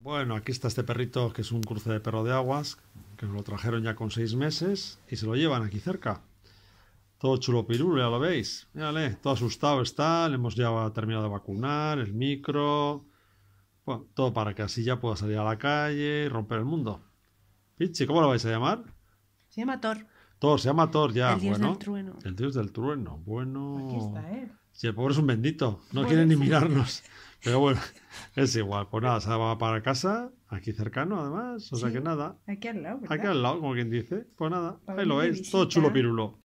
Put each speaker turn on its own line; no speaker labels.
Bueno, aquí está este perrito que es un cruce de perro de aguas, que nos lo trajeron ya con seis meses y se lo llevan aquí cerca. Todo chulo pirule, ya lo veis. Mírale, todo asustado está, le hemos ya terminado de vacunar, el micro. Bueno, todo para que así ya pueda salir a la calle y romper el mundo. Pichi, ¿cómo lo vais a llamar? Se llama Thor. Thor, se llama Thor ya. El dios del trueno. El dios del trueno. Bueno. Aquí está, él ¿eh? Si el pobre es un bendito, no quiere ni mirarnos. Pero bueno, es igual. Pues nada, se va para casa, aquí cercano además, o sea que nada. Aquí al lado, Aquí al lado, como quien dice. Pues nada,
ahí lo es, todo chulo pirulo.